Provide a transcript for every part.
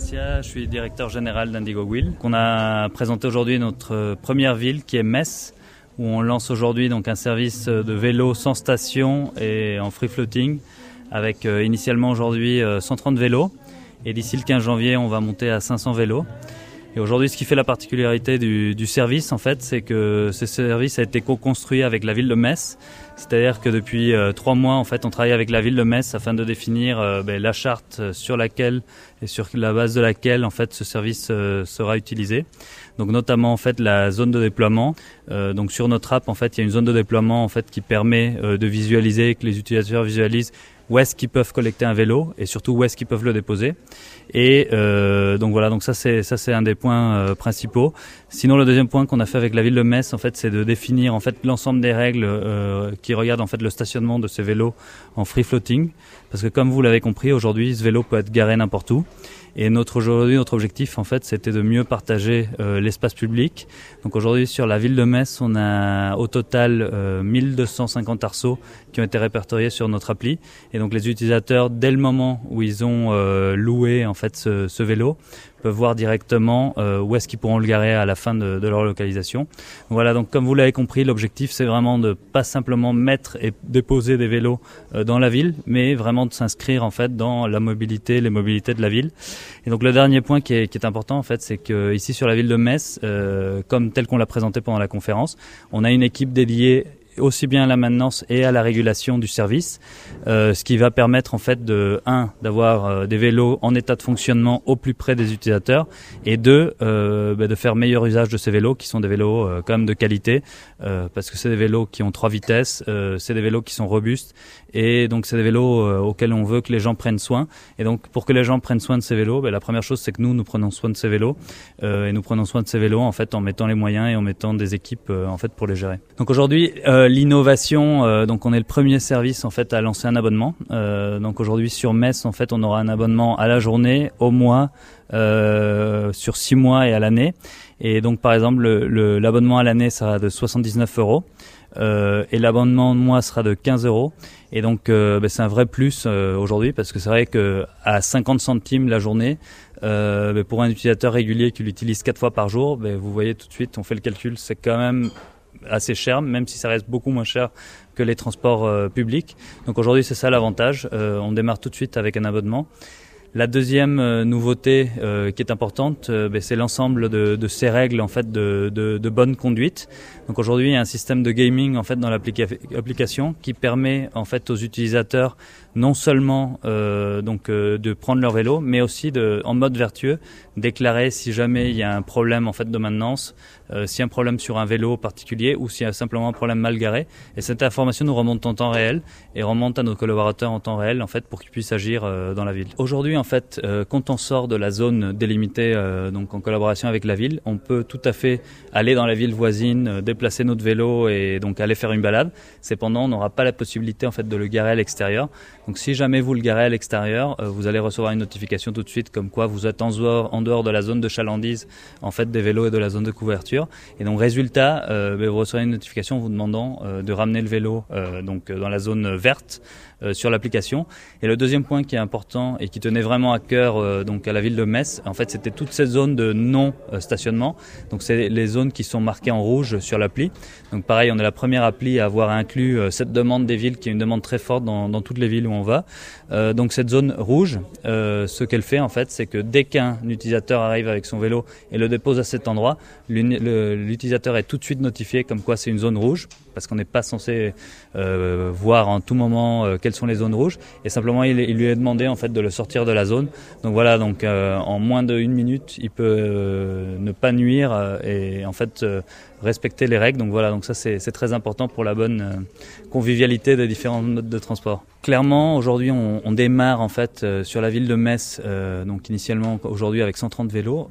Je suis directeur général d'Indigo Wheel. On a présenté aujourd'hui notre première ville qui est Metz, où on lance aujourd'hui donc un service de vélo sans station et en free floating, avec euh, initialement aujourd'hui 130 euh, vélos. Et d'ici le 15 janvier, on va monter à 500 vélos aujourd'hui, ce qui fait la particularité du, service, en fait, c'est que ce service a été co-construit avec la ville de Metz. C'est-à-dire que depuis euh, trois mois, en fait, on travaille avec la ville de Metz afin de définir euh, ben, la charte euh, sur laquelle et sur la base de laquelle, en fait, ce service sera utilisé. Donc, notamment, en fait, la zone de déploiement. donc, sur notre app, en fait, il y a une zone de déploiement, en fait, qui permet de visualiser, que les utilisateurs visualisent où est-ce qu'ils peuvent collecter un vélo et surtout où est-ce qu'ils peuvent le déposer. Et euh, donc voilà, donc ça c'est ça c'est un des points euh, principaux. Sinon le deuxième point qu'on a fait avec la ville de Metz en fait, c'est de définir en fait l'ensemble des règles euh, qui regardent en fait le stationnement de ces vélos en free floating parce que comme vous l'avez compris, aujourd'hui ce vélo peut être garé n'importe où. Et notre aujourd'hui, notre objectif, en fait, c'était de mieux partager euh, l'espace public. Donc aujourd'hui, sur la ville de Metz, on a au total 1250 euh, arceaux qui ont été répertoriés sur notre appli. Et donc les utilisateurs, dès le moment où ils ont euh, loué en fait ce, ce vélo, voir directement euh, où est-ce qu'ils pourront le garer à la fin de, leur localisation. Voilà, donc comme vous l'avez compris, l'objectif c'est vraiment de pas simplement mettre et déposer des vélos euh, dans la ville, mais vraiment de s'inscrire en fait dans la mobilité, les mobilités de la ville. Et donc le dernier point qui est, important en fait, c'est que ici sur la ville de Metz, euh, comme tel qu'on l'a présenté pendant la conférence, on a une équipe dédiée aussi bien à la maintenance et à la régulation du service, euh, ce qui va permettre en fait de un d'avoir euh, des vélos en état de fonctionnement au plus près des utilisateurs et deux euh, bah, de faire meilleur usage de ces vélos qui sont des vélos quand même de qualité parce que c'est des vélos qui ont trois vitesses, c'est des vélos qui sont robustes et donc c'est des vélos auxquels on veut que les gens prennent soin et donc pour que les gens prennent soin de ces vélos, bah, la première chose c'est que nous nous prenons soin de ces vélos et nous prenons soin de ces vélos en fait en mettant les moyens et en mettant des équipes en fait pour les gérer. Donc aujourd'hui euh, l'innovation, euh, donc on est le premier service en fait à lancer un abonnement. Euh, donc aujourd'hui sur Metz, en fait, on aura un abonnement à la journée, au mois, sur six mois et à l'année. Et donc par exemple, l'abonnement à l'année sera de 79 euros. et l'abonnement de mois sera de 15 euros. Et donc ben, c'est un vrai plus aujourd'hui parce que c'est vrai que à 50 centimes la journée, ben, pour un utilisateur régulier qui l'utilise quatre fois par jour, ben, vous voyez tout de suite, on fait le calcul, c'est quand même assez cher, même si ça reste beaucoup moins cher que les transports euh, publics. Donc aujourd'hui, c'est ça l'avantage. Euh, on démarre tout de suite avec un abonnement. La deuxième euh, nouveauté qui est importante, ben, c'est l'ensemble de, ces règles en fait de, bonne conduite. Donc aujourd'hui, il y a un système de gaming en fait dans l'application qui permet en fait aux utilisateurs non seulement donc de prendre leur vélo, mais aussi de, en mode vertueux, déclarer si jamais il y a un problème en fait de maintenance, euh, si y a un problème sur un vélo particulier ou s'il y a simplement un problème mal garé. Et cette information nous remonte en temps réel et remonte à nos collaborateurs en temps réel en fait pour qu'ils puissent agir euh, dans la ville. Aujourd'hui en fait, euh, quand on sort de la zone délimitée euh, donc en collaboration avec la ville, on peut tout à fait aller dans la ville voisine, déplacer notre vélo et donc aller faire une balade. Cependant, on n'aura pas la possibilité en fait de le garer à l'extérieur. Donc si jamais vous le garez à l'extérieur, vous allez recevoir une notification tout de suite comme quoi vous êtes en dehors, en dehors de la zone de chalandise en fait des vélos et de la zone de couverture et donc résultat, euh, ben, vous recevrez une notification vous demandant euh, de ramener le vélo euh, donc dans la zone verte sur l'application. Et le deuxième point qui est important et qui tenait vraiment à cœur donc à la ville de Metz, en fait c'était toute cette zone de non stationnement. Donc c'est les zones qui sont marquées en rouge sur l'appli. Donc pareil, on est la première appli à avoir inclus cette demande des villes qui est une demande très forte dans, dans toutes les villes où on va. donc cette zone rouge, ce qu'elle fait en fait, c'est que dès qu'un utilisateur arrive avec son vélo et le dépose à cet endroit, l'utilisateur est tout de suite notifié comme quoi c'est une zone rouge parce qu'on n'est pas censé euh, voir en tout moment euh, quelles sont les zones rouges. Et simplement, il, lui est demandé en fait de le sortir de la zone. Donc voilà, donc euh, en moins d'une minute, il peut ne pas nuire et en fait respecter les règles. Donc voilà, donc ça c'est très important pour la bonne convivialité des différents modes de transport. Clairement, aujourd'hui, on, démarre en fait sur la ville de Metz, donc initialement aujourd'hui avec 130 vélos,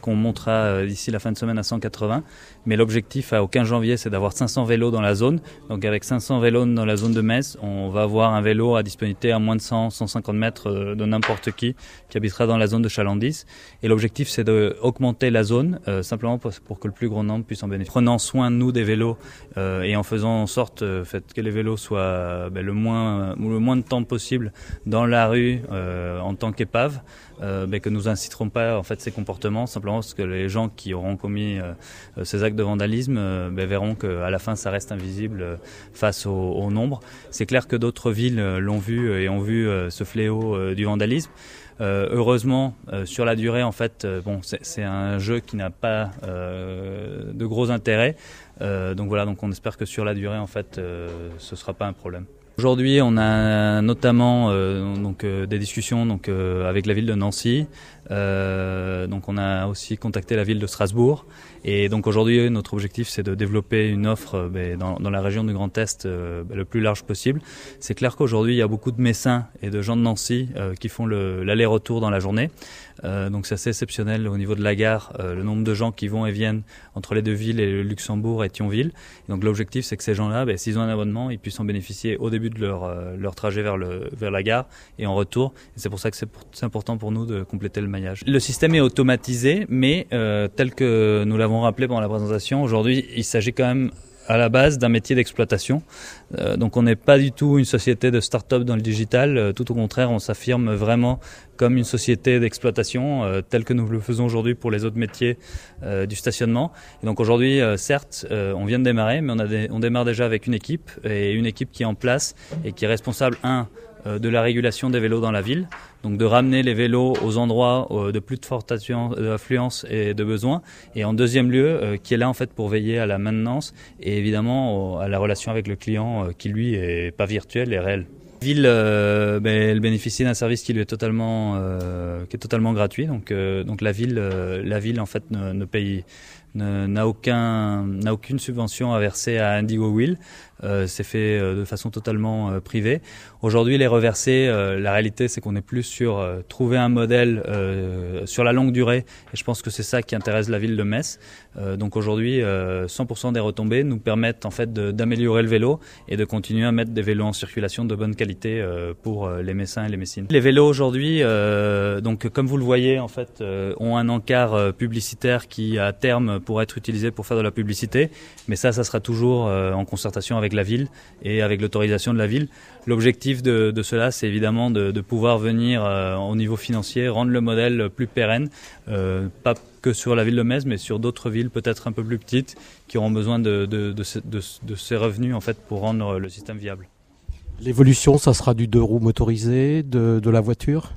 qu'on montera d'ici la fin de semaine à 180. Mais l'objectif à au 15 janvier, c'est d'avoir 500 vélos dans la zone. Donc avec 500 vélos dans la zone de Metz, on va avoir un vélo à disponibilité à moins de 100, 150 mètres euh, de n'importe qui qui habitera dans la zone de Chalandis. Et l'objectif, c'est d'augmenter la zone euh, simplement pour, que le plus grand nombre puisse en bénéficier. Prenant soin, nous, des vélos euh, et en faisant en sorte fait que les vélos soient ben, le, moins, le moins de temps possible dans la rue en tant qu'épave. Euh, que nous inciterons pas en fait ces comportements simplement parce que les gens qui auront commis euh, euh, ces actes de vandalisme ben, verront qu'à la fin ça reste invisible face au, nombre. C'est clair que d'autres villes l'ont vu et ont vu ce fléau du vandalisme. heureusement, sur la durée, en fait, bon, c'est un jeu qui n'a pas de gros intérêt. donc voilà, donc on espère que sur la durée, en fait, ce ne sera pas un problème. Aujourd'hui, on a notamment euh, donc euh, des discussions donc euh, avec la ville de Nancy. donc on a aussi contacté la ville de Strasbourg. Et donc aujourd'hui, notre objectif, c'est de développer une offre ben, dans, la région du Grand Est ben, le plus large possible. C'est clair qu'aujourd'hui, il y a beaucoup de Messins et de gens de Nancy qui font l'aller-retour dans la journée. donc c'est assez exceptionnel au niveau de la gare, le nombre de gens qui vont et viennent entre les deux villes, et le Luxembourg et Thionville. donc l'objectif, c'est que ces gens-là, ben, s'ils ont un abonnement, ils puissent en bénéficier au début de leur, euh, leur trajet vers, le, vers la gare et en retour. c'est pour ça que c'est important pour nous de compléter le maillage. Le système est automatisé, mais euh, tel que nous l'avons rappelé pendant la présentation, aujourd'hui, il s'agit quand même à la base d'un métier d'exploitation. Euh, donc on n'est pas du tout une société de start-up dans le digital, euh, tout au contraire on s'affirme vraiment comme une société d'exploitation euh, telle que nous le faisons aujourd'hui pour les autres métiers du stationnement. Et donc aujourd'hui certes on vient de démarrer mais on, on démarre déjà avec une équipe et une équipe qui est en place et qui est responsable, un, euh, de la régulation des vélos dans la ville, donc de ramener les vélos aux endroits euh, de plus de forte euh, affluence et de besoin, et en deuxième lieu, qui est là en fait pour veiller à la maintenance et évidemment à la relation avec le client qui lui est pas virtuel et réel. La ville, ben, elle bénéficie d'un service qui lui est totalement, qui est totalement gratuit. Donc, donc la ville, la ville en fait ne, ne paye, n'a aucun, n'a aucune subvention à verser à Indigo Will. Euh, c'est fait euh, de façon totalement euh, privée. Aujourd'hui, les reversés, euh, la réalité, c'est qu'on est plus sur trouver un modèle sur la longue durée. Et je pense que c'est ça qui intéresse la ville de Metz. donc aujourd'hui, 100% des retombées nous permettent en fait d'améliorer le vélo et de continuer à mettre des vélos en circulation de bonne qualité pour les Messins et les Messines. Les vélos aujourd'hui, donc comme vous le voyez, en fait, ont un encart publicitaire qui à terme pour être utilisé pour faire de la publicité. Mais ça, ça sera toujours euh, en concertation avec la ville et avec l'autorisation de la ville. L'objectif de, cela, c'est évidemment de, pouvoir venir euh, au niveau financier, rendre le modèle plus pérenne, euh, pas que sur la ville de Metz, mais sur d'autres villes peut-être un peu plus petites qui auront besoin de, ces revenus en fait pour rendre le système viable. L'évolution, ça sera du deux roues motorisées, de, la voiture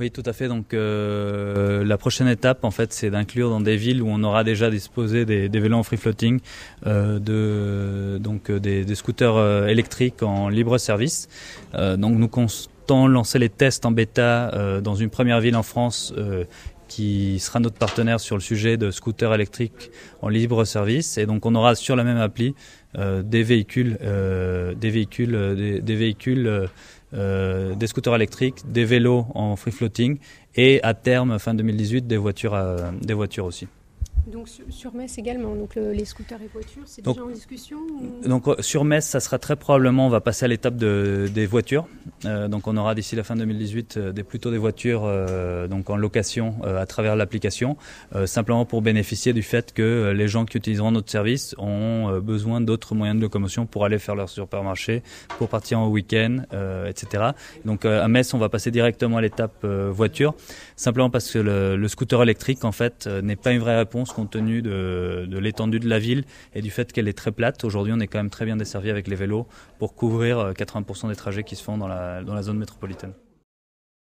oui, tout à fait. Donc euh, la prochaine étape, en fait, c'est d'inclure dans des villes où on aura déjà disposé des, vélos en free floating, euh, de, donc euh, des, scooters électriques en libre service. donc nous comptons lancer les tests en bêta dans une première ville en France qui sera notre partenaire sur le sujet de scooters électriques en libre service. Et donc on aura sur la même appli des véhicules, euh, des véhicules, des, des, véhicules euh, des scooters électriques, des vélos en free floating et à terme, fin 2018, des voitures, à, des voitures aussi. Donc sur, Metz également, donc les scooters et voitures, c'est déjà en discussion Donc euh, sur Metz, ça sera très probablement, on va passer à l'étape des voitures. Euh, donc on aura d'ici la fin 2018 euh, des, plutôt des voitures donc en location à travers l'application, simplement pour bénéficier du fait que les gens qui utiliseront notre service ont besoin d'autres moyens de locomotion pour aller faire leur supermarché, pour partir en week-end, etc. Donc à Metz, on va passer directement à l'étape voiture, simplement parce que le scooter électrique en fait n'est pas une vraie réponse compte tenu de, l'étendue de la ville et du fait qu'elle est très plate. Aujourd'hui, on est quand même très bien desservi avec les vélos pour couvrir 80% euh, des trajets qui se font dans la zone métropolitaine.